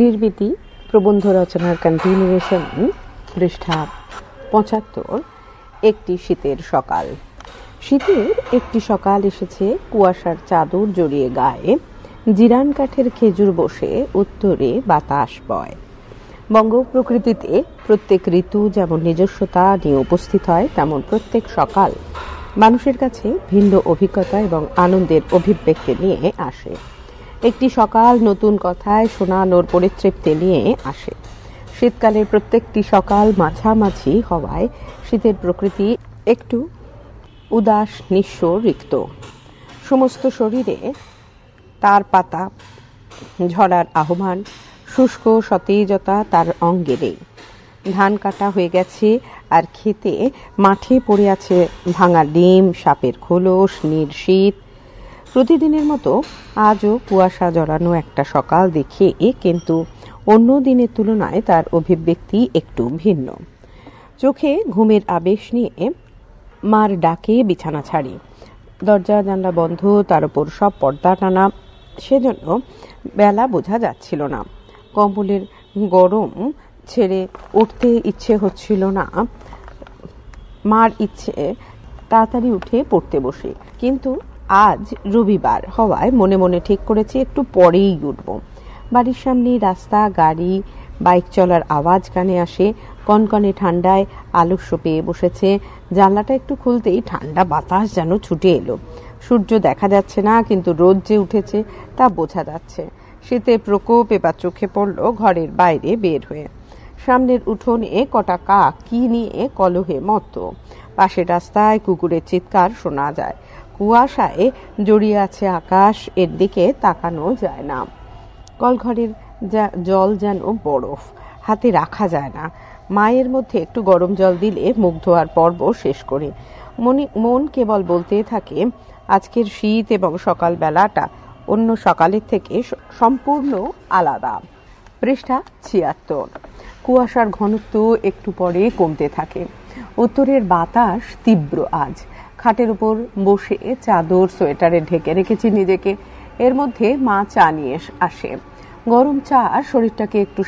নির্বৃতি প্রবন্ধ রচনার কন্টিনিউয়েশন পৃষ্ঠা পঁচাত্তর একটি শীতের সকাল শীতের একটি সকাল এসেছে কুয়াশার চাদর জড়িয়ে গায়ে জিরান কাঠের খেজুর বসে উত্তরে বাতাস বয় বঙ্গ প্রকৃতিতে প্রত্যেক ঋতু যেমন নিজস্বতা নিয়ে উপস্থিত হয় তেমন প্রত্যেক সকাল মানুষের কাছে ভিন্ন অভিজ্ঞতা এবং আনন্দের অভিব্যক্তি নিয়ে আসে একটি সকাল নতুন কথায় শোনানোর পরিতৃপ্তি নিয়ে আসে শীতকালের প্রত্যেকটি সকাল মাঝামাঝি হওয়ায় শীতের প্রকৃতি একটু উদাস নিঃস্ব রিক্ত সমস্ত শরীরে তার পাতা ঝরার আহ্বান শুষ্ক সতেজতা তার অঙ্গে নেই ধান কাটা হয়ে গেছে আর খেতে মাঠে পড়ে আছে ভাঙা ডিম সাপের খোলস নির্শীত প্রতিদিনের মতো আজও কুয়াশা জড়ানো একটা সকাল দেখে এ কিন্তু অন্য দিনের তুলনায় তার অভিব্যক্তি একটু ভিন্ন চোখে ঘুমের আবেশ নিয়ে মার ডাকে বিছানা ছাড়ি দরজা জানলা বন্ধ তার ওপর সব পর্দা টানা সেজন্য বেলা বোঝা যাচ্ছিল না কম্বলের গরম ছেড়ে উঠতে ইচ্ছে হচ্ছিল না মার ইচ্ছে তাড়াতাড়ি উঠে পড়তে বসে কিন্তু আজ রবিবার হওয়ায় মনে মনে ঠিক করেছি একটু পরেই উঠব বাড়ির সামনে রাস্তা গাড়ি বাইক চলার আওয়াজ কানে আসে কনকনে ঠান্ডায় আলস্য পেয়ে বসেছে জানলাটা একটু খুলতেই ঠান্ডা বাতাস যেন ছুটে এলো সূর্য দেখা যাচ্ছে না কিন্তু রোদ যে উঠেছে তা বোঝা যাচ্ছে শীতে প্রকোপ এবার চোখে পড়ল ঘরের বাইরে বের হয়ে সামনের উঠোনে কটা কাক কি নিয়ে কলহে মতো পাশের রাস্তায় কুকুরের চিৎকার শোনা যায় কুয়াশায় জড়িয়ে আছে আকাশ এর দিকে তাকানো যায় না কলঘরের যা জল যেন বরফ হাতে রাখা যায় না মায়ের মধ্যে একটু গরম জল দিলে মুখ ধোয়ার পর্ব শেষ করে মনে মন কেবল বলতে থাকে আজকের শীত এবং সকালবেলাটা অন্য সকালের থেকে সম্পূর্ণ আলাদা পৃষ্ঠা ছিয়াত্তর কুয়াশার ঘনত্ব একটু পরে কমতে থাকে উত্তরের বাতাস তীব্র আজ খাটের উপর বসে চাদর সোয়েটারে ঢেকে রেখেছি নিজেকে এর মধ্যে মা চা নিয়ে আসে গরম চা শরীরটাকে একটু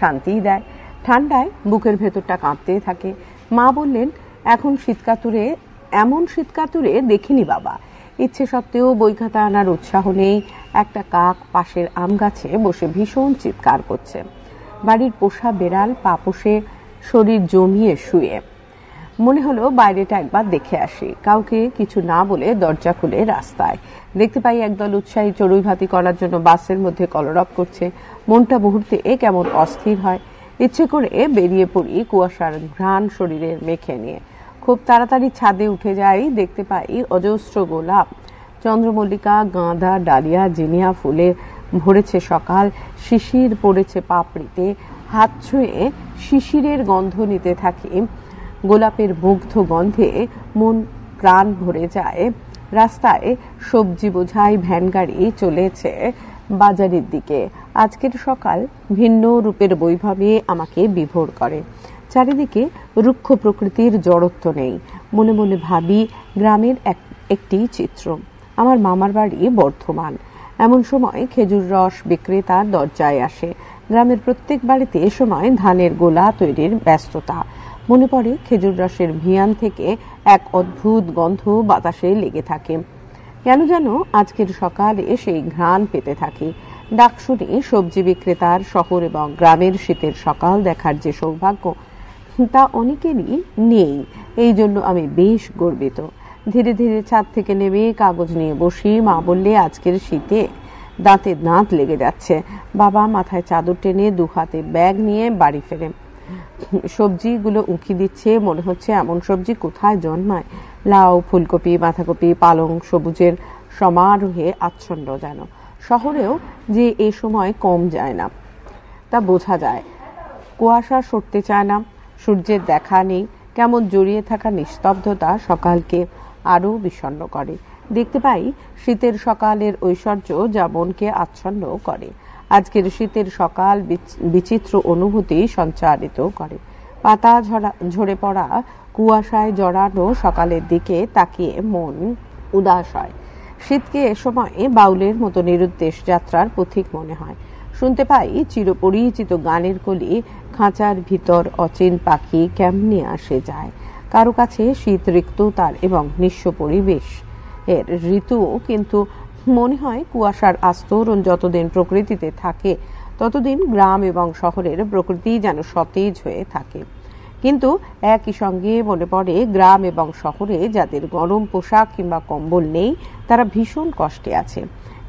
শান্তিই দেয় ঠান্ডায় বুকের ভেতরটা কাঁপতে থাকে মা বললেন এখন শীতকাতুরে এমন শীতকাতুরে দেখিনি বাবা ইচ্ছে সত্ত্বেও বই খাতা আনার উৎসাহ নেই একটা কাক পাশের আম গাছে বসে ভীষণ চিৎকার করছে বাড়ির পোষা বেড়াল পাপোষে শরীর জমিয়ে শুয়ে মনে হলো বাইরেটা একবার দেখে আসি কাউকে কিছু না বলে দরজা খুলে রাস্তায় দেখতে পাই একদল উৎসাহী চড়ুই ভাতি করার জন্য বাসের মধ্যে কলরব করছে মনটা মুহূর্তে এ কেমন অস্থির হয় ইচ্ছে করে বেরিয়ে পড়ি কুয়াশার ঘ্রাণ শরীরের মেখে নিয়ে খুব তাড়াতাড়ি ছাদে উঠে যাই দেখতে পাই অজস্র গোলাপ চন্দ্রমল্লিকা গাঁদা ডালিয়া জিনিয়া ফুলে ভরেছে সকাল শিশির পড়েছে পাপড়িতে হাত ছুঁয়ে শিশিরের গন্ধ নিতে থাকি গোলাপের মুগ্ধ গন্ধে মন প্রাণ ভরে যায় রাস্তায় সবজি বোঝাই ভ্যান গাড়ি চলেছে বাজারের দিকে আজকের সকাল ভিন্ন রূপের বৈভবে আমাকে বিভোর করে চারিদিকে রুক্ষ প্রকৃতির জড়ত্ব নেই মনে মনে ভাবি গ্রামের এক একটি চিত্র আমার মামার বাড়ি বর্ধমান এমন সময় খেজুর রস বিক্রেতার দরজায় আসে গ্রামের প্রত্যেক বাড়িতে এ সময় ধানের গোলা তৈরির ব্যস্ততা মনে পড়ে খেজুর রসের ভিয়ান থেকে এক অদ্ভুত গন্ধ বাতাসে লেগে থাকে কেন যেন আজকের সকালে সেই ঘ্রাণ পেতে থাকি ডাক শুনে সবজি বিক্রেতার শহর এবং গ্রামের শীতের সকাল দেখার যে সৌভাগ্য তা অনেকেরই নেই এই জন্য আমি বেশ গর্বিত ধীরে ধীরে ছাদ থেকে নেমে কাগজ নিয়ে বসি মা বললে আজকের শীতে দাঁতে দাঁত লেগে যাচ্ছে বাবা মাথায় চাদর টেনে দু হাতে ব্যাগ নিয়ে বাড়ি ফেরে সবজিগুলো উঁকি দিচ্ছে মনে হচ্ছে এমন সবজি কোথায় জন্মায় লাউ ফুলকপি বাঁধাকপি পালং সবুজের সমারোহে আচ্ছন্ন যেন শহরেও যে এ সময় কম যায় না তা বোঝা যায় কুয়াশা সরতে চায় না সূর্যের দেখা নেই কেমন জড়িয়ে থাকা নিস্তব্ধতা সকালকে আরও বিষণ্ন করে দেখতে পাই শীতের সকালের ঐশ্বর্য যা মনকে আচ্ছন্ন করে আজকের শীতের সকাল বিচিত্র অনুভূতি সঞ্চারিত করে পাতা ঝরা ঝরে পড়া কুয়াশায় জড়ানো সকালের দিকে তাকিয়ে মন উদাস হয় শীতকে এ সময় বাউলের মতো নিরুদ্দেশ যাত্রার পথিক মনে হয় শুনতে পাই চিরপরিচিত গানের কলি খাঁচার ভিতর অচেন পাখি কেমনি আসে যায় কারো কাছে শীত রিক্ততার এবং নিঃস্ব পরিবেশ এর ঋতু কিন্তু মনে হয় কুয়াশার আস্তরণ যতদিন প্রকৃতিতে থাকে ততদিন গ্রাম এবং শহরের প্রকৃতি যেন সতেজ হয়ে থাকে কিন্তু একই সঙ্গে মনে পড়ে গ্রাম এবং শহরে যাদের গরম পোশাক কিংবা কম্বল নেই তারা ভীষণ কষ্টে আছে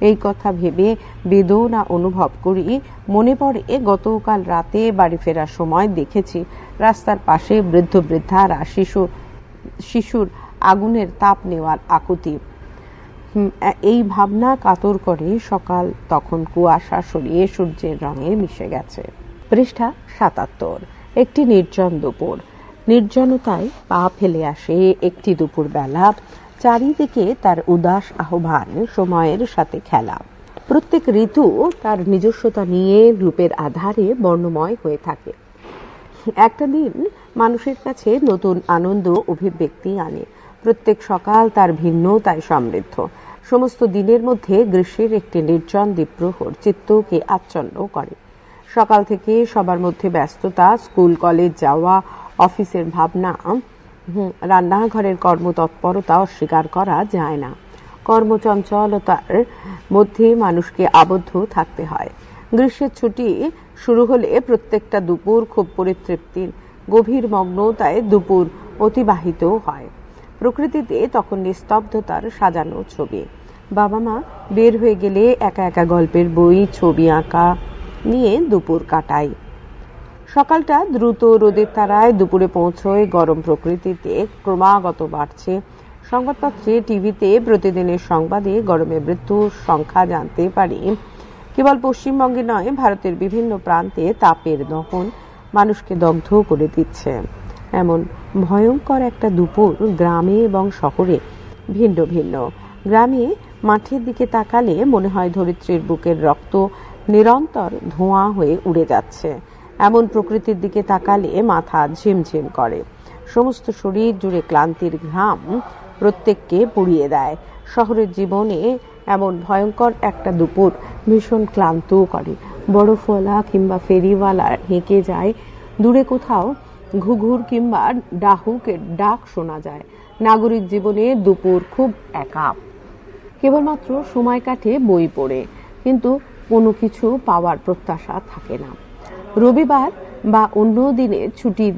এই কথা ভেবে বেদনা অনুভব করি মনে পড়ে গতকাল রাতে বাড়ি ফেরার সময় দেখেছি রাস্তার পাশে বৃদ্ধ বৃদ্ধারা শিশু শিশুর আগুনের তাপ নেওয়ার আকুতি এই ভাবনা কাতর করে সকাল তখন কুয়াশা সরিয়ে সূর্যের রঙে মিশে গেছে পৃষ্ঠা সাতাত্তর একটি নির্জন দুপুর নির্জনতায় পা ফেলে আসে একটি দুপুর বেলা চারিদিকে তার উদাস আহ্বান সময়ের সাথে খেলা প্রত্যেক ঋতু তার নিজস্বতা নিয়ে রূপের আধারে বর্ণময় হয়ে থাকে একটা দিন মানুষের কাছে নতুন আনন্দ অভিব্যক্তি আনে প্রত্যেক সকাল তার ভিন্ন তাই সমৃদ্ধ সমস্ত দিনের মধ্যে গ্রীষ্মের একটি নির্জন দ্বীপ্রহর চিত্তকে আচ্ছন্ন করে সকাল থেকে সবার মধ্যে ব্যস্ততা স্কুল কলেজ যাওয়া অফিসের ভাবনা রান্নাঘরের কর্মতৎপরতা অস্বীকার করা যায় না কর্মচঞ্চলতার মধ্যে মানুষকে আবদ্ধ থাকতে হয় গ্রীষ্মের ছুটি শুরু হলে প্রত্যেকটা দুপুর খুব পরিতৃপ্তির গভীর মগ্নতায় দুপুর অতিবাহিত হয় প্রকৃতিতে তখন নিস্তব্ধতার সাজানো ছবি বাবা মা বের হয়ে গেলে একা একা গল্পের বই ছবি আঁকা নিয়ে দুপুর কাটাই সকালটা দ্রুত রোদের তারায় দুপুরে পৌঁছয় গরম প্রকৃতিতে ক্রমাগত বাড়ছে সংবাদপত্রে টিভিতে প্রতিদিনের সংবাদে গরমে মৃত্যুর সংখ্যা জানতে পারি কেবল পশ্চিমবঙ্গে নয় ভারতের বিভিন্ন প্রান্তে তাপের দহন মানুষকে দগ্ধ করে দিচ্ছে এমন ভয়ঙ্কর একটা দুপুর গ্রামে এবং শহরে ভিন্ন ভিন্ন গ্রামে মাঠের দিকে তাকালে মনে হয় ধরিত্রীর বুকের রক্ত নিরন্তর ধোঁয়া হয়ে উড়ে যাচ্ছে এমন প্রকৃতির দিকে তাকালে মাথা ঝিমঝিম করে সমস্ত শরীর জুড়ে ক্লান্তির ঘাম প্রত্যেককে পুড়িয়ে দেয় শহরের জীবনে এমন ভয়ঙ্কর একটা দুপুর ভীষণ ক্লান্তও করে বড় ফলা কিংবা ফেরিওয়ালা হেঁকে যায় দূরে কোথাও ঘুঘুর কিংবা ডাহুকের ডাক শোনা যায় নাগরিক জীবনে দুপুর খুব একা কেবলমাত্র সময় কাটে বই পড়ে কিন্তু কোনো কিছু পাওয়ার প্রত্যাশা থাকে না রবিবার বা অন্য দিনের ছুটির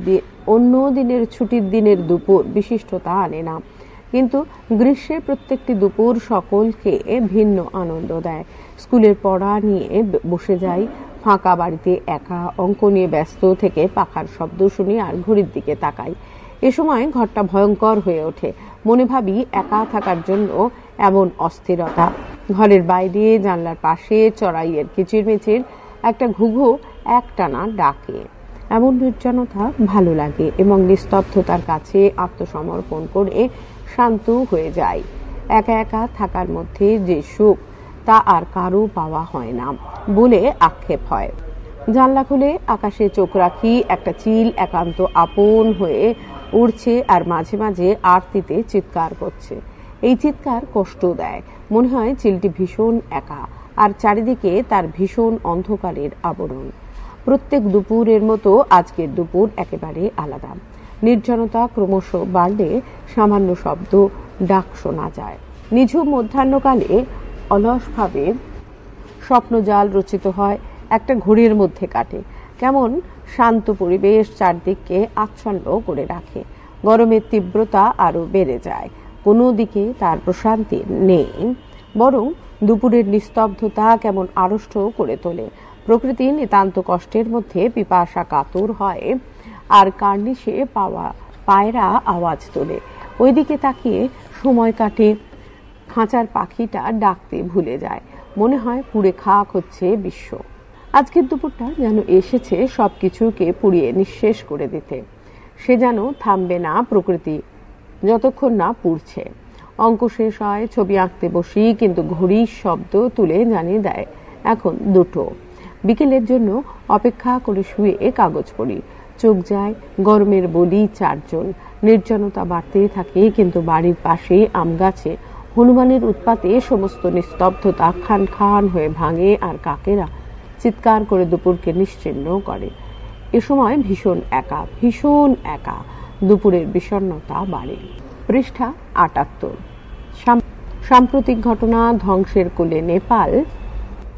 অন্য দিনের ছুটির দিনের দুপুর বিশিষ্টতা আনে না কিন্তু গ্রীষ্মের প্রত্যেকটি দুপুর সকলকে ভিন্ন আনন্দ দেয় স্কুলের পড়া নিয়ে বসে যাই ফাঁকা বাড়িতে একা অঙ্ক নিয়ে ব্যস্ত থেকে পাখার শব্দ শুনি আর ঘড়ির দিকে তাকাই এ সময় ঘরটা ভয়ঙ্কর হয়ে ওঠে মনে ভাবি একা থাকার জন্য এমন অস্থিরতা ঘরের বাইরে জানলার পাশে চড়াইয়ের কিচিরমিচির একটা ঘুঘু একটানা ডাকে এমন নির্জনতা ভালো লাগে এবং নিস্তব্ধতার কাছে আত্মসমর্পণ করে শান্ত হয়ে যায় একা একা থাকার মধ্যে যে সুখ তা আর কারো পাওয়া হয় না বলে আক্ষেপ হয় জানলা খুলে আকাশে চোখ রাখি একটা চিল একান্ত আপন হয়ে উড়ছে আর মাঝে মাঝে আরতিতে চিৎকার করছে এই চিৎকার কষ্ট দেয় মনে হয় চিলটি ভীষণ একা আর চারিদিকে তার ভীষণ অন্ধকারের আবরণ প্রত্যেক দুপুরের মতো আজকের দুপুর একেবারে আলাদা নির্জনতা ক্রমশ বাড়লে সামান্য শব্দ ডাক শোনা যায় নিঝুম মধ্যাহ্নকালে অলসভাবে স্বপ্নজাল রচিত হয় একটা ঘড়ির মধ্যে কাটে কেমন শান্ত পরিবেশ চারদিককে আচ্ছন্ন করে রাখে গরমের তীব্রতা আরও বেড়ে যায় কোনো দিকে তার প্রশান্তি নেই বরং দুপুরের নিস্তব্ধতা কেমন আড়ষ্ট করে তোলে প্রকৃতি নিতান্ত কষ্টের মধ্যে পিপাসা কাতর হয় আর কার্নিশে পাওয়া পায়রা আওয়াজ তোলে ওইদিকে তাকিয়ে সময় কাটে খাঁচার পাখিটা ডাকতে ভুলে যায় মনে হয় পুড়ে খাক হচ্ছে বিশ্ব আজকের দুপুরটা যেন এসেছে সব কিছুকে পুড়িয়ে নিঃশেষ করে দিতে সে যেন থামবে না প্রকৃতি যতক্ষণ না পুড়ছে অঙ্ক শেষ হয় ছবি আঁকতে বসি কিন্তু ঘড়ির শব্দ তুলে জানিয়ে দেয় এখন দুটো বিকেলের জন্য অপেক্ষা করে শুয়ে কাগজ পড়ি চোখ যায় গরমের বলি চারজন নির্জনতা বাড়তেই থাকে কিন্তু বাড়ির পাশে আম গাছে হনুমানের উৎপাতে সমস্ত নিস্তব্ধতা খান খান হয়ে ভাঙে আর কাকেরা চিৎকার করে দুপুরকে নিশ্চিন্ন করে এ সময় ভীষণ একা ভীষণ একা দুপুরের বিষণ্নতা বাড়ে পৃষ্ঠা আটাত্তর সাম্প্রতিক ঘটনা ধ্বংসের কোলে নেপাল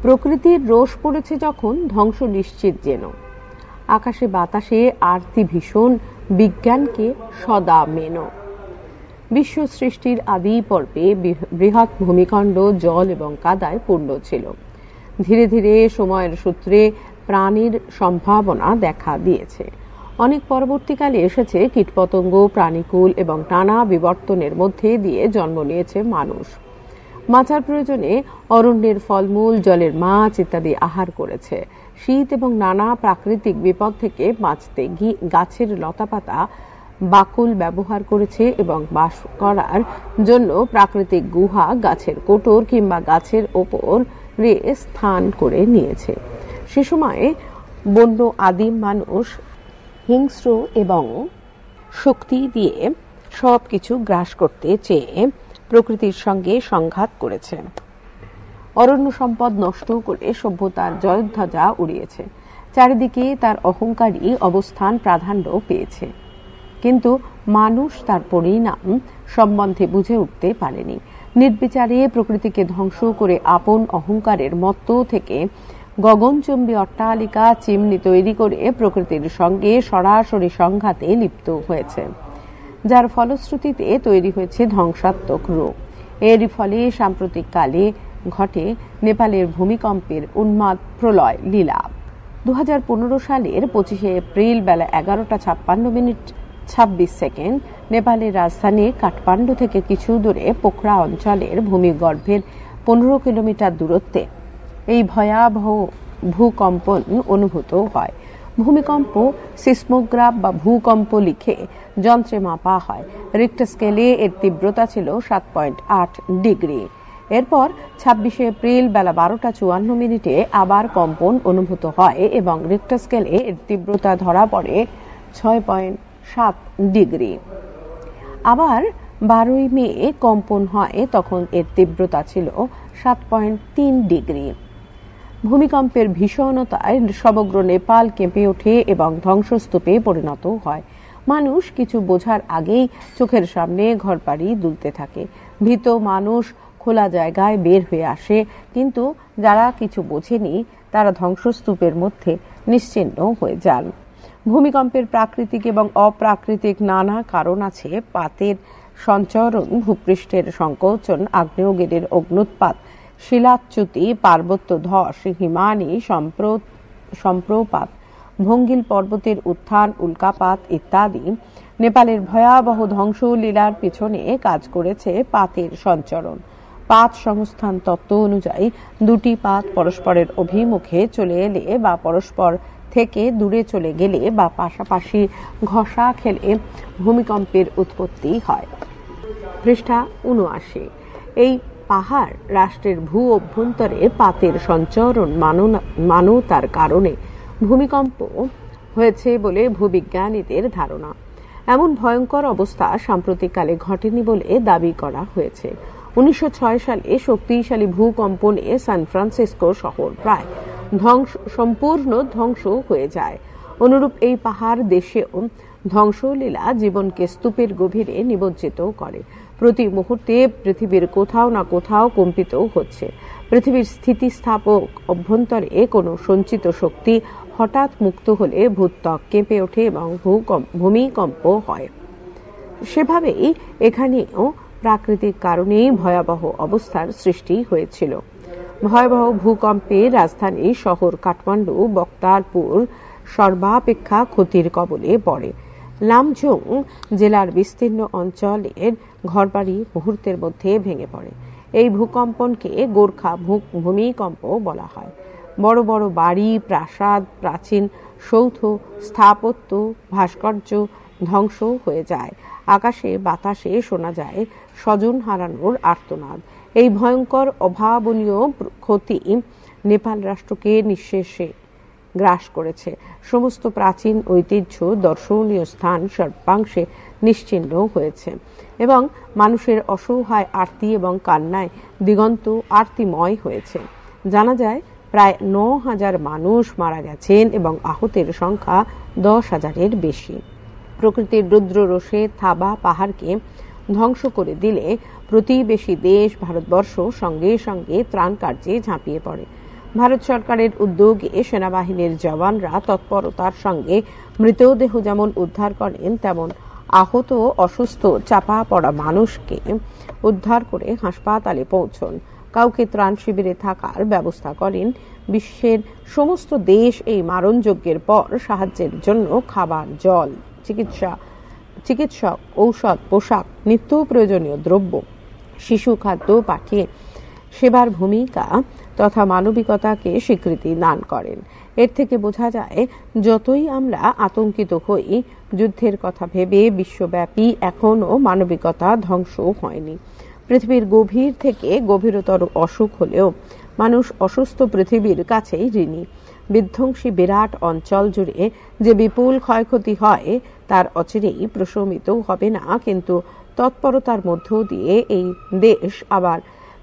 প্রকৃতির রোষ পড়েছে যখন ধ্বংস নিশ্চিত যেন আকাশে বাতাসে আরতি ভীষণ বিজ্ঞানকে সদা মেন বিশ্ব সৃষ্টির আদি পর্বে বৃহৎ ভূমিকণ্ড জল এবং কাদায় পূর্ণ ছিল ধীরে ধীরে সময়ের সূত্রে প্রাণীর সম্ভাবনা দেখা দিয়েছে অনেক পরবর্তীকালে এসেছে কীটপতঙ্গ প্রাণীকুল এবং নানা বিবর্তনের মধ্যে দিয়ে জন্ম নিয়েছে মানুষ মাছার প্রয়োজনে অরণ্যের ফলমূল জলের মাছ ইত্যাদি আহার করেছে শীত এবং নানা প্রাকৃতিক বিপদ থেকে বাঁচতে গাছের লতাপাতা বাকুল ব্যবহার করেছে এবং বাস করার জন্য প্রাকৃতিক গুহা গাছের কোটর কিংবা গাছের ওপর রে স্থান করে নিয়েছে সে সময়ে বন্য আদিম মানুষ হিংস্র এবং শক্তি দিয়ে সব কিছু গ্রাস করতে চেয়ে প্রকৃতির সঙ্গে সংঘাত করেছে অরণ্য সম্পদ নষ্ট করে সভ্যতার জয়ধ্বজা উড়িয়েছে চারিদিকে তার অহংকারী অবস্থান প্রাধান্য পেয়েছে কিন্তু মানুষ তার পরিণাম সম্বন্ধে বুঝে উঠতে পারেনি নির্বিচারে প্রকৃতিকে ধ্বংস করে আপন অহংকারের মত্ত থেকে গগনচুম্বী অট্টালিকা চিমনি তৈরি করে প্রকৃতির সঙ্গে সরাসরি সংঘাতে লিপ্ত হয়েছে যার ফলশ্রুতিতে তৈরি হয়েছে ধ্বংসাত্মক রোগ এর ফলে সাম্প্রতিককালে ঘটে নেপালের ভূমিকম্পের উন্মাদ প্রলয় লীলা দু সালের পঁচিশে এপ্রিল বেলা এগারোটা ছাপ্পান্ন মিনিট ছাব্বিশ সেকেন্ড নেপালের রাজধানী কাঠমান্ডু থেকে কিছু দূরে পোখরা অঞ্চলের ভূমিগর্ভের পনেরো কিলোমিটার দূরত্বে এই ভয়াবহ ভূকম্পন অনুভূত হয় ভূমিকম্প সিসমোগ্রাফ বা ভূকম্প লিখে যন্ত্রে মাপা হয় রিক্ট স্কেলে এর তীব্রতা ছিল সাত পয়েন্ট আট ডিগ্রি এরপর ছাব্বিশে এপ্রিল বেলা বারোটা চুয়ান্ন মিনিটে আবার কম্পন অনুভূত হয় এবং রিক্ট স্কেলে এর তীব্রতা ধরা পড়ে ছয় পয়েন্ট সাত ডিগ্রি আবার বারোই মে কম্পন হয় তখন এর তীব্রতা ছিল সাত পয়েন্ট তিন ডিগ্রি ভূমিকম্পের ভীষণতায় সমগ্র নেপাল কেঁপে ওঠে এবং ধ্বংসস্তূপে পরিণত হয় মানুষ কিছু বোঝার আগেই চোখের সামনে ঘরবাড়ি দুলতে থাকে ভীত মানুষ খোলা জায়গায় বের হয়ে আসে কিন্তু যারা কিছু বোঝেনি তারা ধ্বংসস্তূপের মধ্যে নিশ্চিন্ন হয়ে যান ভূমিকম্পের প্রাকৃতিক এবং অপ্রাকৃতিক নানা কারণ আছে পাতের সঞ্চরণ ভূপৃষ্ঠের সংকোচন আগ্নেয়গিরের অগ্নুৎপাত শিলাচ্যুতি পার্বত্য ধস হিমানি সম্প্রপাত ভঙ্গিল পর্বতের উত্থান উল্কাপাত ইত্যাদি নেপালের ভয়াবহ ধ্বংস লীলার পিছনে কাজ করেছে পাতের সঞ্চরণ পাত সংস্থান তত্ত্ব অনুযায়ী দুটি পাত পরস্পরের অভিমুখে চলে এলে বা পরস্পর থেকে দূরে চলে গেলে বা পাশাপাশি ঘষা খেলে ভূমিকম্পের উৎপত্তি হয় পৃষ্ঠা উনআশি এই পাহাড় রাষ্ট্রের ভূ অভ্যন্তরে পাতের সঞ্চরণ মানতার কারণে ভূমিকম্প হয়েছে বলে ভূবিজ্ঞানীদের ধারণা এমন ভয়ঙ্কর অবস্থা সাম্প্রতিককালে ঘটেনি বলে দাবি করা হয়েছে উনিশশো সালে শক্তিশালী ভূকম্পনে সান ফ্রান্সিসকো শহর প্রায় ধ্বংস সম্পূর্ণ ধ্বংস হয়ে যায় অনুরূপ এই পাহাড় দেশেও ধ্বংসলীলা জীবনকে স্তূপের গভীরে নিমজ্জিত করে প্রতি মুহূর্তে পৃথিবীর কোথাও না কোথাও কম্পিত হচ্ছে পৃথিবীর স্থিতিস্থাপক অভ্যন্তরে কোনো সঞ্চিত শক্তি হঠাৎ মুক্ত হলে ভূত্বক কেঁপে ওঠে এবং ভূমিকম্প হয় সেভাবেই এখানেও প্রাকৃতিক কারণেই ভয়াবহ অবস্থার সৃষ্টি হয়েছিল ভয়াবহ ভূকম্পে রাজধানী শহর কাঠমান্ডু বক্তারপুর সর্বাপেক্ষা ক্ষতির কবলে পড়ে লামঝুং জেলার বিস্তীর্ণ অঞ্চলের ঘরবাড়ি মুহূর্তের মধ্যে ভেঙে পড়ে এই ভূকম্পনকে গোর্খা ভূমিকম্প বলা হয় বড় বড় বাড়ি প্রাসাদ প্রাচীন সৌধ স্থাপত্য ভাস্কর্য ধ্বংস হয়ে যায় আকাশে বাতাসে শোনা যায় স্বজন হারানোর আর্তনাদ এই ভয়ঙ্কর অভাবনীয় ক্ষতি নেপাল রাষ্ট্রকে নিঃশেষে গ্রাস করেছে সমস্ত প্রাচীন ঐতিহ্য দর্শনীয় স্থান সর্বাংশে নিশ্চিহ্ন হয়েছে এবং মানুষের অসহায় আরতি এবং কান্নায় দিগন্ত আরতিময় হয়েছে জানা যায় প্রায় ন হাজার মানুষ মারা গেছেন এবং আহতের সংখ্যা দশ হাজারের বেশি প্রকৃতির রুদ্র রোষে থাবা পাহাড়কে ধ্বংস করে দিলে প্রতিবেশী দেশ ভারতবর্ষ সঙ্গে সঙ্গে ত্রাণ কার্যে ঝাঁপিয়ে পড়ে ভারত সরকারের উদ্যোগে সেনাবাহিনীর জওয়ানরা তৎপরতার সঙ্গে মৃতদেহ যেমন উদ্ধার করেন তেমন আহত অসুস্থ চাপা পড়া মানুষকে উদ্ধার করে হাসপাতালে পৌঁছন কাউকে ত্রাণ শিবিরে থাকার ব্যবস্থা করেন বিশ্বের সমস্ত দেশ এই মারণ যজ্ঞের পর সাহায্যের জন্য খাবার জল চিকিৎসা চিকিৎসক ঔষধ পোশাক নিত্য প্রয়োজনীয় দ্রব্য শিশু খাদ্য পাঠিয়ে সেবার ভূমিকা তথা মানবিকতাকে স্বীকৃতি দান করেন এর থেকে বোঝা যায় যতই আমরা আতঙ্কিত হই যুদ্ধের কথা ভেবে বিশ্বব্যাপী এখনও মানবিকতা ধ্বংস হয়নি পৃথিবীর গভীর থেকে গভীরতর অসুখ হলেও মানুষ অসুস্থ পৃথিবীর কাছেই ঋণী বিধ্বংসী বিরাট অঞ্চল জুড়ে যে বিপুল ক্ষয়ক্ষতি হয় তার অচিরেই প্রশমিত হবে না কিন্তু তৎপরতার মধ্য দিয়ে এই দেশ আবার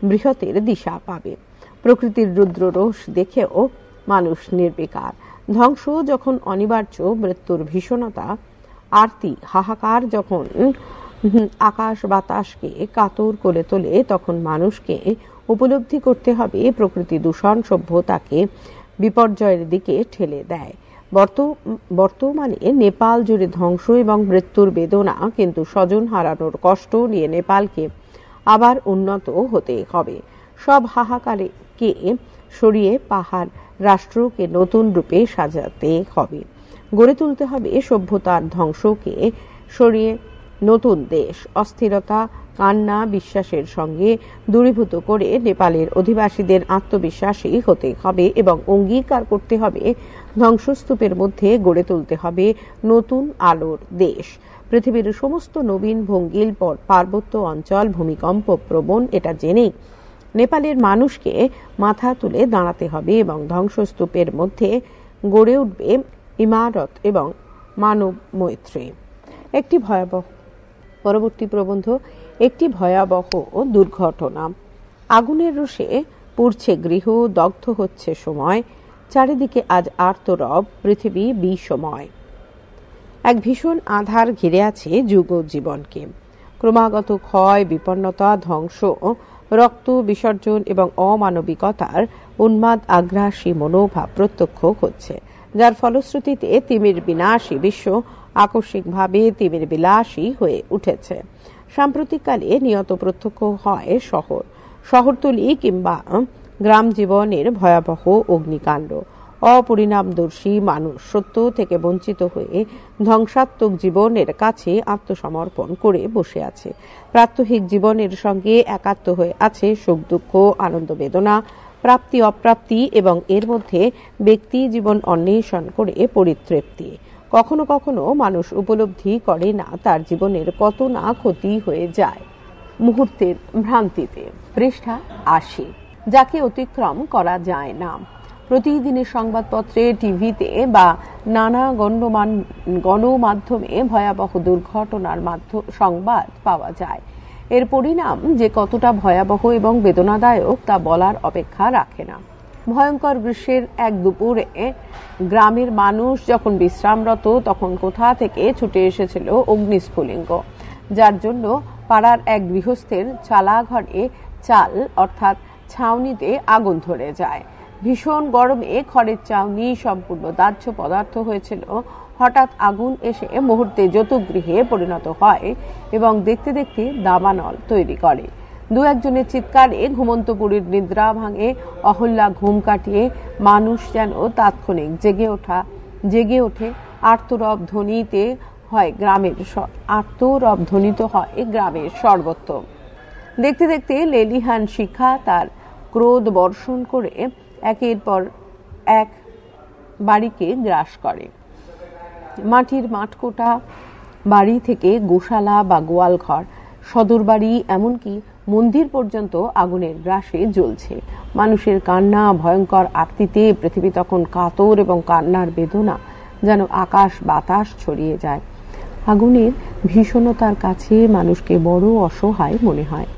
বৃহতের দিশা পাবে প্রকৃতির রুদ্র রোষ দেখেও মানুষ নির্বিকার ধ্বংস যখন অনিবার্য মৃত্যুর ভীষণতা আরতি হাহাকার যখন আকাশ বাতাসকে কাতর করে তোলে তখন মানুষকে উপলব্ধি করতে হবে প্রকৃতি দূষণ সভ্যতাকে বিপর্যয়ের দিকে ঠেলে দেয় বর্তমানে নেপাল জুড়ে ধ্বংস এবং মৃত্যুর বেদনা কিন্তু স্বজন হারানোর কষ্ট নিয়ে নেপালকে আবার উন্নত হতে হবে সব হাহাকারে কে সরিয়ে পাহাড় রাষ্ট্রকে নতুন রূপে সাজাতে হবে গড়ে তুলতে হবে সভ্যতার ধ্বংসকে সরিয়ে নতুন দেশ অস্থিরতা কান্না বিশ্বাসের সঙ্গে দূরীভূত করে নেপালের অধিবাসীদের আত্মবিশ্বাসী হতে হবে এবং অঙ্গীকার করতে হবে ধ্বংসস্তূপের মধ্যে গড়ে তুলতে হবে নতুন আলোর দেশ পৃথিবীর সমস্ত নবীন ভঙ্গিল পর পার্বত্য অঞ্চল ভূমিকম্প প্রবণ এটা জেনেই নেপালের মানুষকে মাথা তুলে দাঁড়াতে হবে এবং ধ্বংসস্তূপের মধ্যে গড়ে উঠবে ইমারত এবং মানব মৈত্রী একটি ভয়াবহ পরবর্তী প্রবন্ধ একটি ভয়াবহ দুর্ঘটনা আগুনের রোষে পুড়ছে গৃহ দগ্ধ হচ্ছে সময় চারিদিকে আজ আর্তরব পৃথিবী বিসময় এক ভীষণ আধার ঘিরে আছে যুগ জীবনকে ক্রমাগত ক্ষয় বিপন্নতা ধ্বংস রক্ত বিসর্জন এবং অমানবিকতার উন্মাদ আগ্রাসী মনোভাব প্রত্যক্ষ হচ্ছে যার ফলশ্রুতিতে তিমির বিনাশী বিশ্ব আকস্মিকভাবে তিমির বিলাসী হয়ে উঠেছে সাম্প্রতিককালে নিয়ত প্রত্যক্ষ হয় শহর শহরতলি কিংবা গ্রাম জীবনের ভয়াবহ অগ্নিকাণ্ড অপরিণামদর্শী মানুষ সত্য থেকে বঞ্চিত হয়ে ধ্বংসাত্মক জীবনের কাছে আত্মসমর্পণ করে বসে আছে প্রাত্যহিক জীবনের সঙ্গে একাত্ম হয়ে আছে সুখ দুঃখ আনন্দ বেদনা প্রাপ্তি অপ্রাপ্তি এবং এর মধ্যে ব্যক্তি জীবন অন্বেষণ করে পরিতৃপ্তি কখনো কখনো মানুষ উপলব্ধি করে না তার জীবনের কত না ক্ষতি হয়ে যায় মুহূর্তের ভ্রান্তিতে পৃষ্ঠা আসে যাকে অতিক্রম করা যায় না প্রতিদিনের সংবাদপত্রে টিভিতে বা নানা গণ্যমান গণমাধ্যমে ভয়াবহ দুর্ঘটনার মাধ্যম সংবাদ পাওয়া যায় এর পরিণাম যে কতটা ভয়াবহ এবং বেদনাদায়ক তা বলার অপেক্ষা রাখে না ভয়ঙ্কর গ্রীষ্মের এক দুপুরে গ্রামের মানুষ যখন বিশ্রামরত তখন কোথা থেকে ছুটে এসেছিল অগ্নিস্ফুলিঙ্গ যার জন্য পাড়ার এক গৃহস্থের চালাঘরে চাল অর্থাৎ ছাউনিতে আগুন ধরে যায় ভীষণ গরম এ খড়ের চাউনি সম্পূর্ণ দাহ্য পদার্থ হয়েছিল হঠাৎ আগুন এসে মুহূর্তে যতগৃহে পরিণত হয় এবং দেখতে দেখতে দাবানল তৈরি করে দু একজনের চিৎকারে ঘুমন্তপুরীর নিদ্রা ভাঙে অহল্যা ঘুম কাটিয়ে মানুষ যেন তাৎক্ষণিক জেগে ওঠা জেগে ওঠে আর্তরব ধ্বনিতে হয় গ্রামের আর্তরব ধ্বনিত হয় গ্রামের সর্বত্র দেখতে দেখতে লেলিহান শিখা তার ক্রোধ বর্ষণ করে একের পর এক বাড়িকে গ্রাস করে মাটির মাঠকোটা বাড়ি থেকে গোশালা বা গোয়াল ঘর সদর বাড়ি এমনকি মন্দির পর্যন্ত আগুনের গ্রাসে জ্বলছে মানুষের কান্না ভয়ঙ্কর আত্মিতে পৃথিবী তখন কাতর এবং কান্নার বেদনা যেন আকাশ বাতাস ছড়িয়ে যায় আগুনের ভীষণতার কাছে মানুষকে বড় অসহায় মনে হয়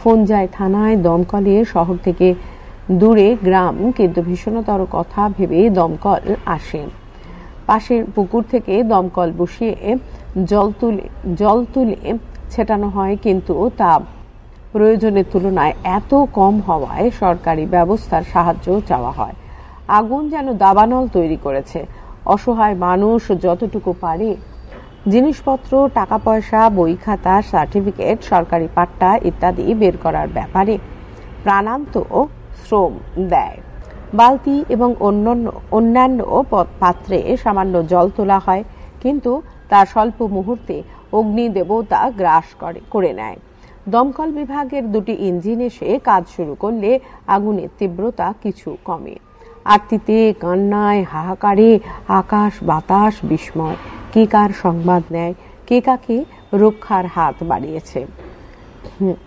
ফোন যায় থানায় দমকলে শহর থেকে দূরে গ্রাম কিন্তু ভীষণতর কথা ভেবে দমকল আসে পাশের পুকুর থেকে দমকল বসিয়ে জল তুলে জল তুলে ছেটানো হয় কিন্তু তা প্রয়োজনের তুলনায় এত কম হওয়ায় সরকারি ব্যবস্থার সাহায্য চাওয়া হয় আগুন যেন দাবানল তৈরি করেছে অসহায় মানুষ যতটুকু পারে জিনিসপত্র টাকা পয়সা বই খাতা সার্টিফিকেট সরকারি পাট্টা ইত্যাদি বের করার ব্যাপারে প্রাণান্ত শ্রম দেয় বালতি এবং অন্যান্য অন্যান্য পাত্রে সামান্য জল তোলা হয় কিন্তু তার স্বল্প মুহূর্তে অগ্নি দেবতা গ্রাস করে নেয় দমকল বিভাগের দুটি ইঞ্জিন এসে কাজ শুরু করলে আগুনের তীব্রতা কিছু কমে আরতিতে কান্নায় হাহাকারে আকাশ বাতাস বিস্ময় কে কার সংবাদ নেয় কে কাকে রক্ষার হাত বাড়িয়েছে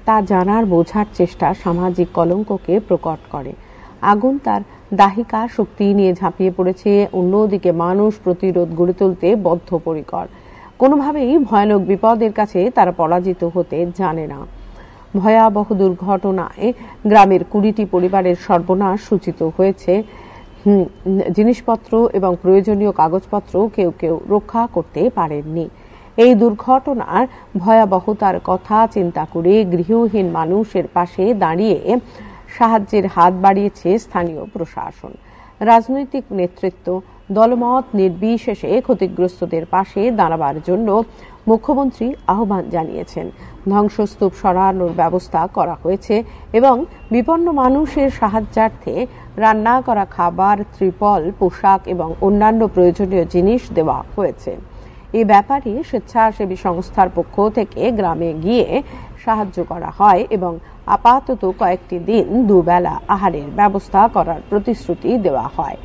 তা জানার বোঝার চেষ্টা সামাজিক কলঙ্ককে প্রকট করে আগুন তার দাহিকা শক্তি নিয়ে ঝাঁপিয়ে পড়েছে অন্যদিকে মানুষ প্রতিরোধ গড়ে তুলতে বদ্ধপরিকর কোনোভাবেই ভয়ানক বিপদের কাছে তারা পরাজিত হতে জানে না ভয়াবহ দুর্ঘটনায় গ্রামের কুড়িটি পরিবারের সর্বনাশ সূচিত হয়েছে জিনিসপত্র এবং প্রয়োজনীয় কাগজপত্র কেউ কেউ রক্ষা করতে পারেননি এই দুর্ঘটনার ভয়াবহতার কথা চিন্তা করে গৃহহীন মানুষের পাশে দাঁড়িয়ে সাহায্যের হাত বাড়িয়েছে স্থানীয় প্রশাসন রাজনৈতিক নেতৃত্ব দলমত নির্বিশেষে ক্ষতিগ্রস্তদের পাশে দাঁড়াবার জন্য মুখ্যমন্ত্রী আহ্বান জানিয়েছেন ধ্বংসস্তূপ সরানোর ব্যবস্থা করা হয়েছে এবং বিপন্ন মানুষের সাহায্যার্থে রান্না করা খাবার ত্রিপল পোশাক এবং অন্যান্য প্রয়োজনীয় জিনিস দেওয়া হয়েছে এ ব্যাপারে স্বেচ্ছাসেবী সংস্থার পক্ষ থেকে গ্রামে গিয়ে সাহায্য করা হয় এবং আপাতত কয়েকটি দিন দুবেলা আহারের ব্যবস্থা করার প্রতিশ্রুতি দেওয়া হয়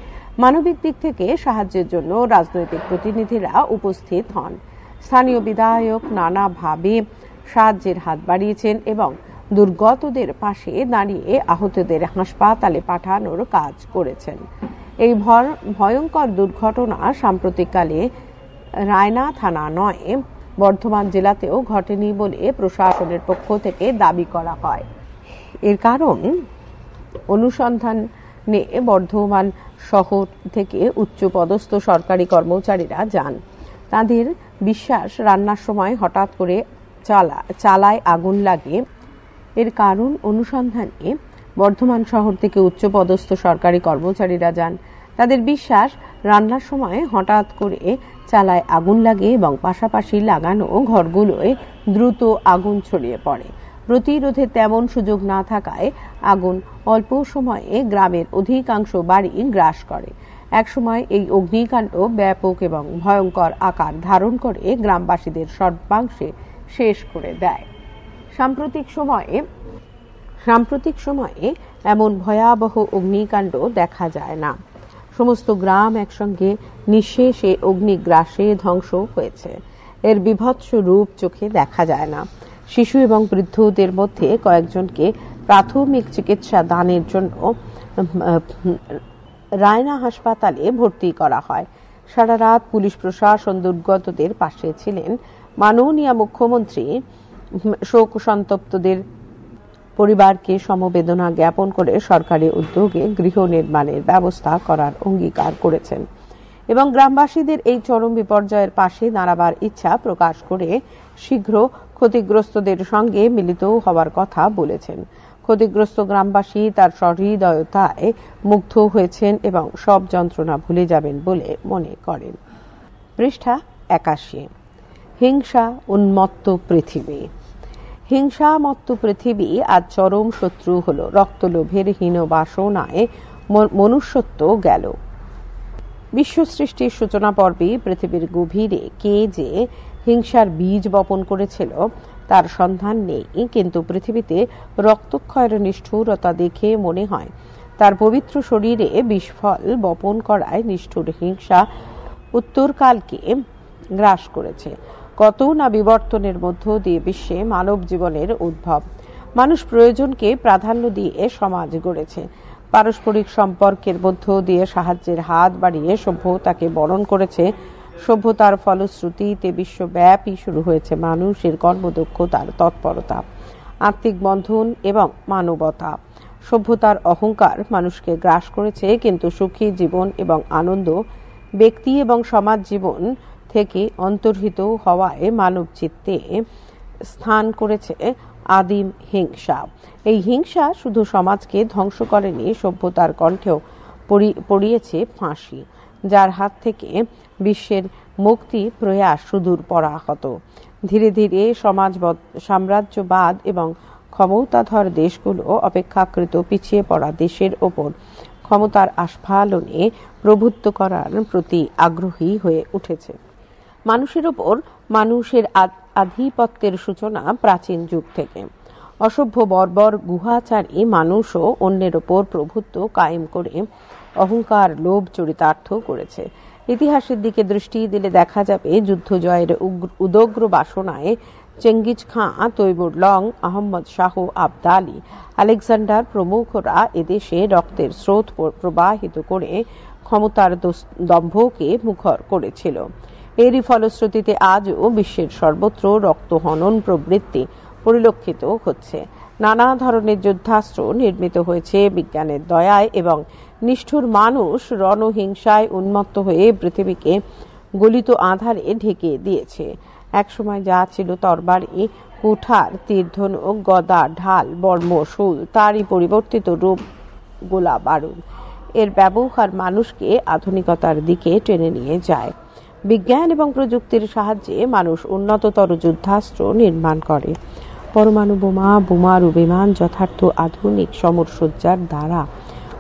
মানবিক দিক থেকে সাহায্যের জন্য রাজনৈতিক প্রতিনিধিরা উপস্থিত হন স্থানীয় বিধায়ক নানাভাবে সাহায্যের হাত বাড়িয়েছেন এবং দুর্গতদের পাশে দাঁড়িয়ে আহতদের হাসপাতালে পাঠানোর কাজ করেছেন এই ভয়ঙ্কর দুর্ঘটনা সাম্প্রতিককালে রায়না থানা নয় বর্ধমান জেলাতেও ঘটেনি বলে প্রশাসনের পক্ষ থেকে দাবি করা হয় এর কারণ অনুসন্ধানে বর্ধমান শহর থেকে উচ্চপদস্থ সরকারি কর্মচারীরা যান তাদের বিশ্বাস রান্নার সময় হঠাৎ করে চালা চালায় আগুন লাগে এর কারণ অনুসন্ধানে বর্ধমান শহর থেকে উচ্চপদস্থ সরকারি কর্মচারীরা যান তাদের বিশ্বাস রান্নার সময় হঠাৎ করে চালায় আগুন লাগে এবং পাশাপাশি লাগানো ঘরগুলোয় দ্রুত আগুন ছড়িয়ে পড়ে প্রতিরোধে তেমন সুযোগ না থাকায় আগুন অল্প সময়ে গ্রামের অধিকাংশ বাড়ি গ্রাস করে একসময় এই অগ্নিকাণ্ড ব্যাপক এবং ভয়ঙ্কর আকার ধারণ করে গ্রামবাসীদের সর্বাংশে শেষ করে দেয় সাম্প্রতিক সময়ে সাম্প্রতিক সময়ে এমন ভয়াবহ অগ্নিকাণ্ড দেখা যায় না সমস্ত গ্রাম একসঙ্গে নিঃশেষে অগ্নিগ্রাসে ধ্বংস হয়েছে এর বিভৎস রূপ চোখে দেখা যায় না শিশু এবং বৃদ্ধদের মধ্যে কয়েকজনকে প্রাথমিক চিকিৎসা দানের জন্য রায়না হাসপাতালে ভর্তি করা হয় সারা রাত পুলিশ প্রশাসন দুর্গতদের পাশে ছিলেন মাননীয় মুখ্যমন্ত্রী শোক সন্তপ্তদের পরিবারকে সমবেদনা জ্ঞাপন করে সরকারি উদ্যোগে গৃহ নির্মাণের ব্যবস্থা করার অঙ্গীকার করেছেন এবং গ্রামবাসীদের এই চরম বিপর্যয়ের পাশে দাঁড়াবার ইচ্ছা প্রকাশ করে শীঘ্র ক্ষতিগ্রস্তদের সঙ্গে মিলিত হওয়ার কথা বলেছেন ক্ষতিগ্রস্ত গ্রামবাসী তার সহৃদয়তায় মুগ্ধ হয়েছেন এবং সব যন্ত্রণা ভুলে যাবেন বলে মনে করেন পৃষ্ঠা একাশি হিংসা উন্মত্ত পৃথিবী হিংসামত্ত পৃথিবী আজ চরম শত্রু হল রক্তলোভের হীন বাসনায় মনুষ্যত্ব গেল বিশ্ব সৃষ্টির সূচনা পর্বে পৃথিবীর গভীরে কে যে হিংসার বীজ বপন করেছিল তার সন্ধান নেই কিন্তু পৃথিবীতে রক্তক্ষয়ের নিষ্ঠুরতা দেখে মনে হয় তার পবিত্র শরীরে বিস্ফল বপন করায় নিষ্ঠুর হিংসা উত্তরকালকে গ্রাস করেছে কত না বিবর্তনের মধ্য দিয়ে বিশ্বে মানব জীবনের উদ্ভব মানুষ প্রয়োজনকে প্রাধান্য দিয়ে সমাজ গড়েছে পারস্পরিক সম্পর্কের মধ্য দিয়ে সাহায্যের হাত বাড়িয়ে সভ্যতাকে বরণ করেছে সভ্যতার ফলশ্রুতিতে বিশ্বব্যাপী শুরু হয়েছে মানুষের কর্মদক্ষতার তৎপরতা আত্মিক বন্ধন এবং মানবতা সভ্যতার অহংকার মানুষকে গ্রাস করেছে কিন্তু সুখী জীবন এবং আনন্দ ব্যক্তি এবং সমাজ জীবন থেকে অন্তর্হিত হওয়ায় মানব চিত্তে স্থান করেছে আদিম হিংসা এই হিংসা শুধু সমাজকে ধ্বংস করেনি সভ্যতার কণ্ঠেও পড়িয়েছে ফাঁসি যার হাত থেকে বিশ্বের মুক্তি প্রয়াস সুদূর পরাহত ধীরে ধীরে সমাজ সাম্রাজ্যবাদ এবং ক্ষমতাধর দেশগুলো অপেক্ষাকৃত পিছিয়ে পড়া দেশের ওপর ক্ষমতার আস্ফালনে প্রভুত্ব করার প্রতি আগ্রহী হয়ে উঠেছে মানুষের ওপর মানুষের আধিপত্যের সূচনা প্রাচীন যুগ থেকে অসভ্য বর্বর গুহাচারী মানুষও অন্যের ওপর প্রভুত্ব কায়েম করে অহংকার লোভ চরিতার্থ করেছে ইতিহাসের দিকে দৃষ্টি দিলে দেখা যাবে যুদ্ধ জয়ের উদগ্র বাসনায় Genghis Khan Taimur Lang Ahmad Shah Abdali Alexander প্রমুখরা এদেশে রক্তের স্রোত প্রবাহিত করে ক্ষমতার দম্ভকে মুখর করেছিল এরই ফলশ্রুতিতে আজও বিশ্বের সর্বত্র রক্তহনন প্রবৃত্তি পরিলক্ষিত হচ্ছে নানা ধরনের যুদ্ধাস্ত্র নির্মিত হয়েছে বিজ্ঞানের দয়ায় এবং নিষ্ঠুর মানুষ রণহিংসায় উন্মত্ত হয়ে পৃথিবীকে গলিত আধারে ঢেকে দিয়েছে একসময় যা ছিল তরবারি কুঠার ও গদা ঢাল বর্ম শুল তারই পরিবর্তিত রূপ গোলা বারুদ এর ব্যবহার মানুষকে আধুনিকতার দিকে টেনে নিয়ে যায় বিজ্ঞান এবং প্রযুক্তির সাহায্যে মানুষ উন্নততর যুদ্ধাস্ত্র নির্মাণ করে পরমাণু বোমা বোমারু বিমান যথার্থ আধুনিক সমরসজ্জার দ্বারা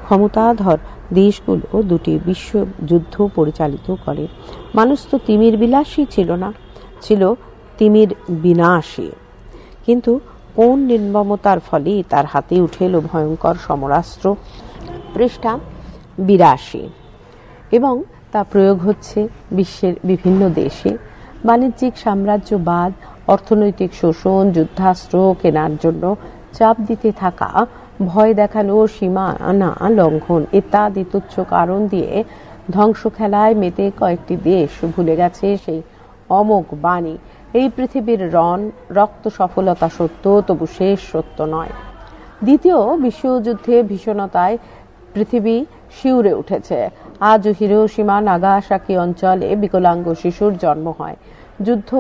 ক্ষমতাধর দেশগুলো দুটি বিশ্বযুদ্ধ পরিচালিত করে মানুষ তো তিমির বিলাসী ছিল না ছিল তিমির বিনাশী কিন্তু কোন নির্মমতার ফলে তার হাতে উঠে এলো ভয়ঙ্কর সমরাস্ত্র পৃষ্ঠা বিরাশি এবং তা প্রয়োগ হচ্ছে বিশ্বের বিভিন্ন দেশে বাণিজ্যিক সাম্রাজ্যবাদ অর্থনৈতিক শোষণ যুদ্ধাস্ত্র কেনার জন্য চাপ দিতে থাকা ভয় দেখানো সীমানা লঙ্ঘন ইত্যাদি তুচ্ছ কারণ দিয়ে ধ্বংস খেলায় মেতে কয়েকটি দেশ ভুলে গেছে সেই অমোক বাণী এই পৃথিবীর রণ রক্ত সফলতা সত্য তবু শেষ সত্য নয় দ্বিতীয় বিশ্বযুদ্ধে ভীষণতায় পৃথিবী শিউরে উঠেছে আজ হিরোশিমা নাগাসাকি অঞ্চলে বিকলাঙ্গ শিশুর জন্ম হয় যুদ্ধ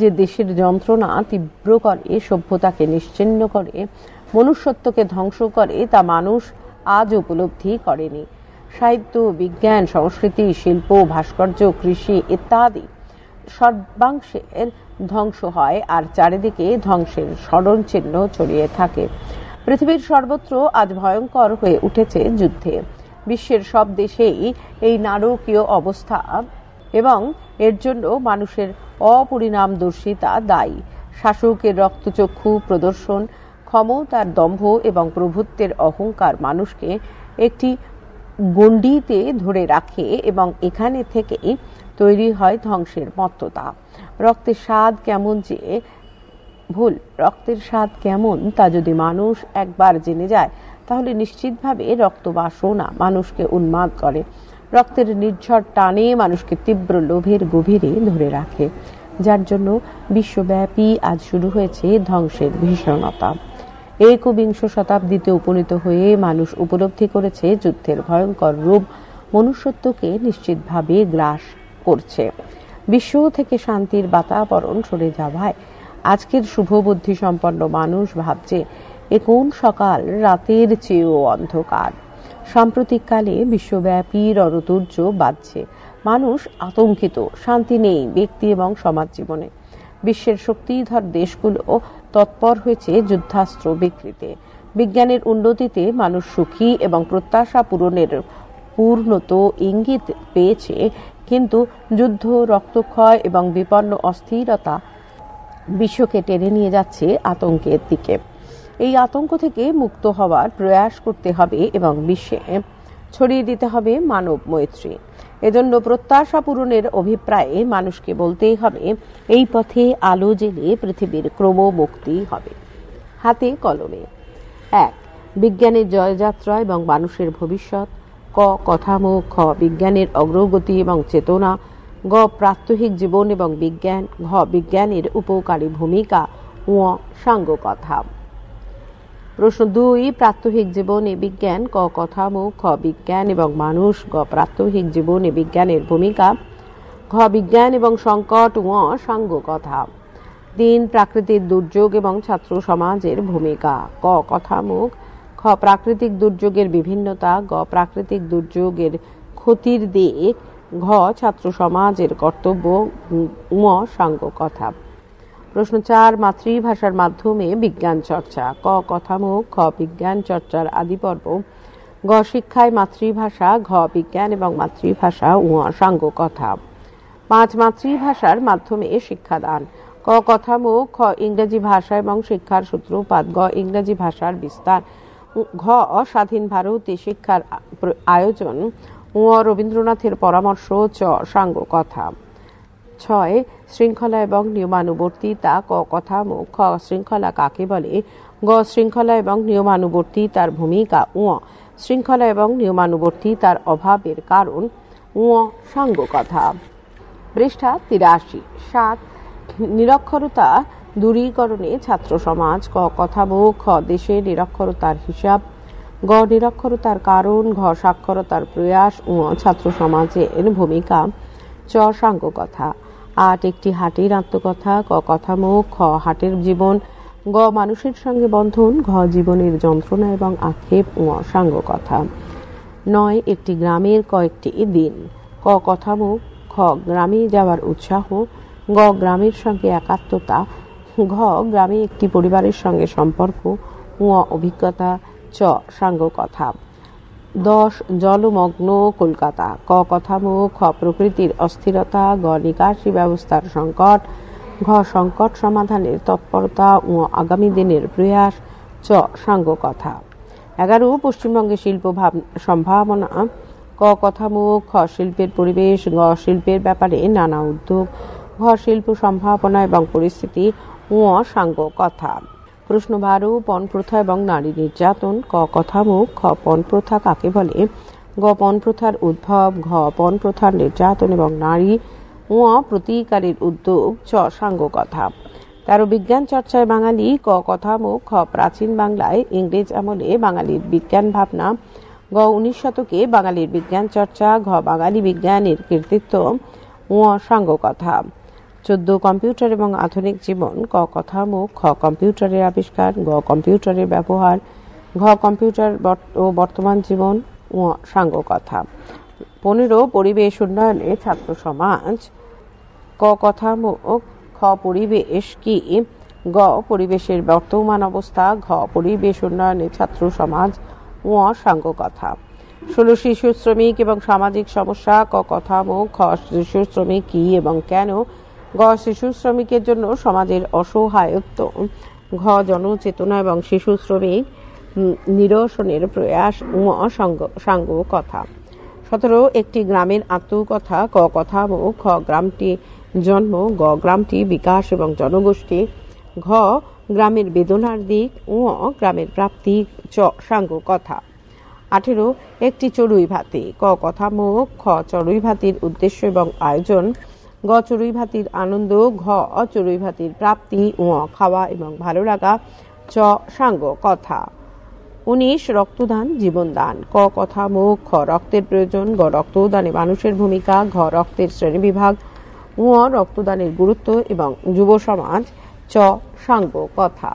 যে দেশের যন্ত্রণা তীব্র করে সভ্যতাকে নিশ্চিন্ন করে মনুষ্যত্বকে ধ্বংস করে তা মানুষ আজ উপলব্ধি করেনি সাহিত্য বিজ্ঞান সংস্কৃতি শিল্প ভাস্কর্য কৃষি ইত্যাদি সর্বাংশের ধ্বংস হয় আর চারিদিকে ধ্বংসের স্মরণ চিহ্ন ছড়িয়ে থাকে পৃথিবীর সর্বত্র আজ ভয়ঙ্কর হয়ে উঠেছে যুদ্ধে বিশ্বের সব দেশেই এই নারকীয় অবস্থা এবং এর জন্য মানুষের অপরিণামদর্শিতা দায়ী শাসকের রক্তচক্ষু প্রদর্শন ক্ষমতার দম্ভ এবং প্রভুত্বের অহংকার মানুষকে একটি গণ্ডিতে ধরে রাখে এবং এখানে থেকেই তৈরি হয় ধ্বংসের মত্ততা রক্তের স্বাদ কেমন যে ভুল রক্তের স্বাদ কেমন তা যদি মানুষ একবার জেনে যায় তাহলে নিশ্চিতভাবে রক্ত বাসনা মানুষকে উন্মাদ করে রক্তের নির্ঝর টানে মানুষকে তীব্র লোভের গভীরে ধরে রাখে যার জন্য বিশ্বব্যাপী আজ শুরু হয়েছে ধ্বংসের ভীষণতা একবিংশ শতাব্দীতে উপনীত হয়ে মানুষ উপলব্ধি করেছে যুদ্ধের ভয়ঙ্কর রূপ মনুষ্যত্বকে নিশ্চিতভাবে গ্রাস করছে বিশ্ব থেকে শান্তির বাতাবরণ সরে যাওয়ায় আজকের শুভবুদ্ধি সম্পন্ন মানুষ ভাবছে এ কোন সকাল রাতের চেয়েও অন্ধকার সাম্প্রতিককালে বিশ্বব্যাপী রণতুর্য বাজছে মানুষ আতঙ্কিত শান্তি নেই ব্যক্তি এবং সমাজ জীবনে বিশ্বের শক্তিধর দেশগুলো তৎপর হয়েছে যুদ্ধাস্ত্র বিক্রিতে বিজ্ঞানের উন্নতিতে মানুষ সুখী এবং প্রত্যাশা পূরণের পূর্ণত ইঙ্গিত পেয়েছে কিন্তু যুদ্ধ রক্তক্ষয় এবং বিপন্ন অস্থিরতা বিশ্বকে টেনে নিয়ে যাচ্ছে আতঙ্কের দিকে এই আতঙ্ক থেকে মুক্ত হওয়ার প্রয়াস করতে হবে এবং বিশ্বে ছড়িয়ে দিতে হবে মানব মৈত্রী এজন্য প্রত্যাশা পূরণের অভিপ্রায়ে মানুষকে বলতেই হবে এই পথে আলো জেলে পৃথিবীর ক্রম মুক্তি হবে হাতে কলমে এক বিজ্ঞানের জয়যাত্রা এবং মানুষের ভবিষ্যৎ ক কথামো খ বিজ্ঞানের অগ্রগতি এবং চেতনা গ প্রাত্যহিক জীবন এবং বিজ্ঞান ঘ বিজ্ঞানের উপকারী ভূমিকা ও সাঙ্গ কথা প্রশ্ন দুই প্রাত্যহিক জীবনে বিজ্ঞান ক কথা খ বিজ্ঞান এবং মানুষ গ প্রাত্যহিক জীবনে বিজ্ঞানের ভূমিকা ঘ বিজ্ঞান এবং সংকট ও সাঙ্গ কথা তিন প্রাকৃতিক দুর্যোগ এবং ছাত্র সমাজের ভূমিকা ক কথামুখ খ প্রাকৃতিক দুর্যোগের বিভিন্নতা গ প্রাকৃতিক দুর্যোগের ক্ষতির দিক ঘ ছাত্র সমাজের কর্তব্য ম সাঙ্গ কথা প্রশ্ন চার মাতৃভাষার মাধ্যমে বিজ্ঞান চর্চা ক কথামুখ খ বিজ্ঞান চর্চার আদি পর্ব গ শিক্ষায় মাতৃভাষা ঘ বিজ্ঞান এবং মাতৃভাষা উ সাঙ্গ কথা পাঁচ মাতৃভাষার মাধ্যমে শিক্ষাদান ক কথামুখ খ ইংরেজি ভাষা এবং শিক্ষার সূত্রপাত গ ইংরেজি ভাষার বিস্তার ঘ স্বাধীন ভারতে শিক্ষার আয়োজন উ রবীন্দ্রনাথের পরামর্শ চ সাঙ্গ কথা ছয় শৃঙ্খলা এবং তা ক কথা মুখ শৃঙ্খলা কাকে বলে গ শৃঙ্খলা এবং নিয়মানুবর্তী তার ভূমিকা উ শৃঙ্খলা এবং নিয়মানুবর্তী তার অভাবের কারণ উ সাঙ্গ কথা পৃষ্ঠা তিরাশি সাত নিরক্ষরতা দূরীকরণে ছাত্র সমাজ ক খ দেশে নিরক্ষরতার হিসাব গ নিরক্ষরতার কারণ ঘ সাক্ষরতার প্রয়াস উ ছাত্র সমাজের ভূমিকা চ সাঙ্গ কথা আট একটি হাটের আত্মকথা ক কথামুখ খ হাটের জীবন গ মানুষের সঙ্গে বন্ধন ঘ জীবনের যন্ত্রণা এবং আক্ষেপ ও সাঙ্গ কথা নয় একটি গ্রামের কয়েকটি দিন ক কথামুখ খ গ্রামে যাওয়ার উৎসাহ গ গ্রামের সঙ্গে একাত্মতা ঘ গ্রামে একটি পরিবারের সঙ্গে সম্পর্ক ঙ অভিজ্ঞতা চ সাঙ্গ কথা দশ জলমগ্ন কলকাতা ক কথামুখ খ প্রকৃতির অস্থিরতা গ নিকাশি ব্যবস্থার সংকট ঘ সংকট সমাধানের তৎপরতা ও আগামী দিনের প্রয়াস চ সাঙ্গ কথা এগারো পশ্চিমবঙ্গে শিল্প সম্ভাবনা ক মুখ খ শিল্পের পরিবেশ গ শিল্পের ব্যাপারে নানা উদ্যোগ ঘ শিল্প সম্ভাবনা এবং পরিস্থিতি ও সাঙ্গ কথা প্রশ্ন পণ প্রথা এবং নারী নির্যাতন ক কথামুখ খ প্রথা কাকে বলে গ প্রথার উদ্ভব ঘ প্রথার নির্যাতন এবং নারী ও প্রতিকারের উদ্যোগ চ সাঙ্গ কথা তেরো বিজ্ঞান চর্চায় বাঙালি ক কথামুখ খ প্রাচীন বাংলায় ইংরেজ আমলে বাঙালির বিজ্ঞান ভাবনা গ উনিশ শতকে বাঙালির বিজ্ঞান চর্চা ঘ বাঙালি বিজ্ঞানের কৃতিত্ব ও সাঙ্গ কথা চোদ্দ কম্পিউটার এবং আধুনিক জীবন ক কথা মুখ খ কম্পিউটারের আবিষ্কার গ কম্পিউটারের ব্যবহার ঘ কম্পিউটার ও বর্তমান জীবন সাঙ্গ কথা পনেরো পরিবেশ উন্নয়নে ছাত্র সমাজ ক কথা মুখ খ পরিবেশ কি গ পরিবেশের বর্তমান অবস্থা ঘ পরিবেশ উন্নয়নে ছাত্র সমাজ ও সাঙ্গ কথা ষোলো শিশু শ্রমিক এবং সামাজিক সমস্যা ক কথা মুখ খ শিশু শ্রমিক কি এবং কেন গ শিশু শ্রমিকের জন্য সমাজের অসহায়ত্ব ঘ জনচেতনা এবং শিশু শ্রমিক নিরসনের প্রয়াস ম সাঙ্গ কথা সতেরো একটি গ্রামের আত্মকথা ক কথা খ গ্রামটি জন্ম গ গ্রামটি বিকাশ এবং জনগোষ্ঠী ঘ গ্রামের বেদনার দিক উ গ্রামের প্রাপ্তি চ সাঙ্গ কথা আঠেরো একটি চড়ুই ভাতি ক কথা মো খ চড়ুই ভাতির উদ্দেশ্য এবং আয়োজন গ ভাতির আনন্দ ঘ ভাতির প্রাপ্তি উ খাওয়া এবং ভালো লাগা চ সাঙ্গ কথা উনিশ রক্তদান জীবনদান ক কথা মুখ খ রক্তের প্রয়োজন গ রক্তদানে মানুষের ভূমিকা ঘ রক্তের শ্রেণীবিভাগ উ রক্তদানের গুরুত্ব এবং যুব সমাজ চ সাঙ্গ কথা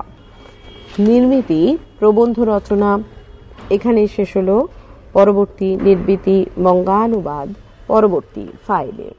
নির্মিতি প্রবন্ধ রচনা এখানে শেষ হলো পরবর্তী নির্বৃতি মঙ্গানুবাদ পরবর্তী ফাইলে